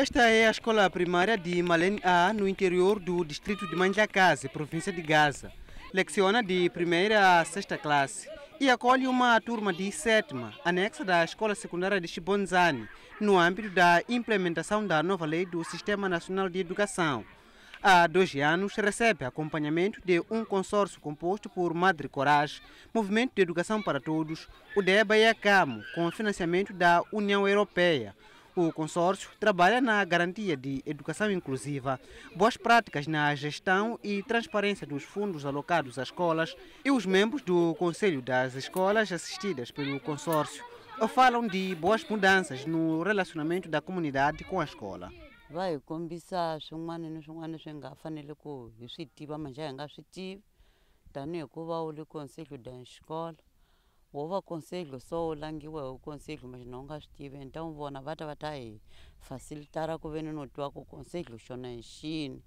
Esta é a escola primária de Malen A, no interior do distrito de Manjacase, província de Gaza. Leciona de primeira a sexta classe e acolhe uma turma de sétima, anexa da Escola Secundária de Shibonzani, no âmbito da implementação da nova lei do Sistema Nacional de Educação. Há dois anos recebe acompanhamento de um consórcio composto por Madre Coragem, Movimento de Educação para Todos, o DEBA e a CAMO, com financiamento da União Europeia. O consórcio trabalha na garantia de educação inclusiva, boas práticas na gestão e transparência dos fundos alocados às escolas e os membros do Conselho das Escolas assistidas pelo consórcio falam de boas mudanças no relacionamento da comunidade com a escola. Vai kombisa swin'wana ni e swi ano fanele ku hi swi tiva manjhe hi nga swi tivi o ku va wu le conselho da escola houve aconselho, só o languiwa o conselho, mas nunca estive. Então, vou na vata vatai facilitar ku veni notiwa ku conselho xona hi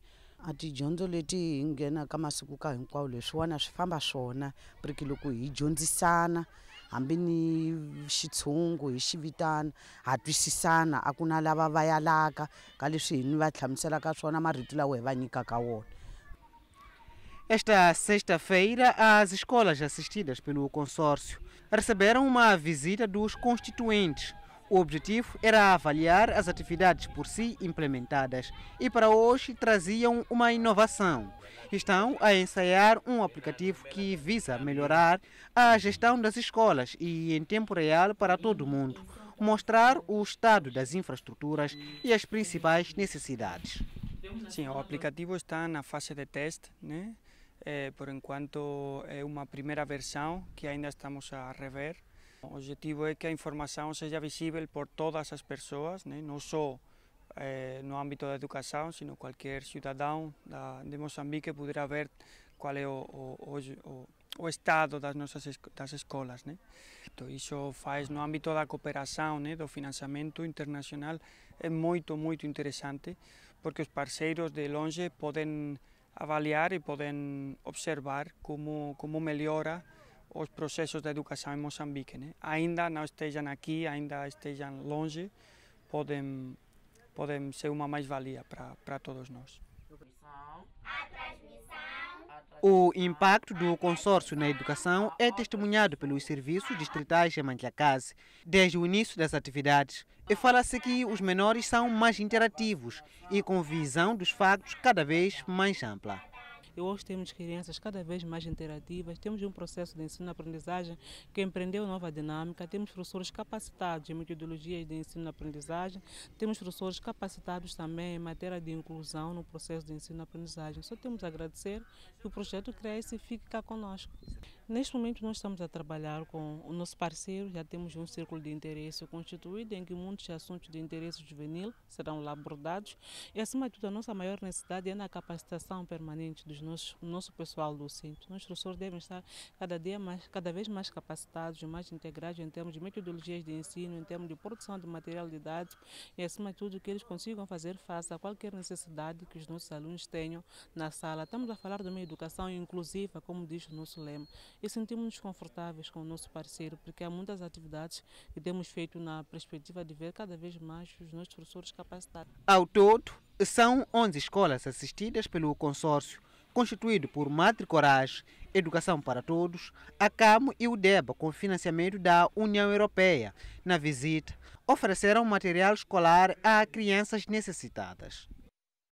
A a tidyondzo leti ingena nghenaka masiku ka hinkwawo leswiwani a swi famba swona briki loko hi dyondzisana hambi ni xitshungu hi xi vitana ha twisisana a ku na lava va yalaka ka leswi hi ni va tlhamiselaka swona marito lawa hi va nyikaka wona Esta sexta-feira, as escolas assistidas pelo consórcio receberam uma visita dos constituintes. O objetivo era avaliar as atividades por si implementadas e para hoje traziam uma inovação. Estão a ensaiar um aplicativo que visa melhorar a gestão das escolas e em tempo real para todo mundo, mostrar o estado das infraestruturas e as principais necessidades. Sim, o aplicativo está na fase de teste, né? Eh, por enquanto é eh, uma primeira versão que ainda estamos a rever. O objetivo é que a informação seja visível por todas as pessoas, né? não só eh, no âmbito da educação, sino qualquer cidadão da, de Moçambique poderá ver qual é o, o, o, o estado das nossas das escolas. Né? Então, isso faz no âmbito da cooperação, né, do financiamento internacional, é muito, muito interessante, porque os parceiros de longe podem avaliar e podem observar como, como melhora os processos de educação em Moçambique. Né? Ainda não estejam aqui, ainda estejam longe, podem, podem ser uma mais-valia para todos nós. O impacto do consórcio na educação é testemunhado pelos serviços distritais de Mandiacase desde o início das atividades. E fala-se que os menores são mais interativos e com visão dos factos cada vez mais ampla. E hoje temos crianças cada vez mais interativas, temos um processo de ensino-aprendizagem que empreendeu nova dinâmica, temos professores capacitados em metodologias de ensino-aprendizagem, temos professores capacitados também em matéria de inclusão no processo de ensino-aprendizagem. Só temos a agradecer que o projeto cresce e fique cá conosco. Neste momento nós estamos a trabalhar com o nosso parceiro, já temos um círculo de interesse constituído em que muitos assuntos de interesse juvenil serão lá abordados e acima de tudo a nossa maior necessidade é na capacitação permanente dos nossos, do nosso pessoal do centro. Os professores devem estar cada, dia mais, cada vez mais capacitados, mais integrados em termos de metodologias de ensino, em termos de produção de material didático e acima de tudo que eles consigam fazer face a qualquer necessidade que os nossos alunos tenham na sala. Estamos a falar de uma educação inclusiva, como diz o nosso lema e sentimos-nos confortáveis com o nosso parceiro, porque há muitas atividades que temos feito na perspectiva de ver cada vez mais os nossos professores capacitados. Ao todo, são 11 escolas assistidas pelo consórcio, constituído por Madre Coragem, Educação para Todos, a CAMO e o DEBA, com financiamento da União Europeia. Na visita, ofereceram material escolar a crianças necessitadas.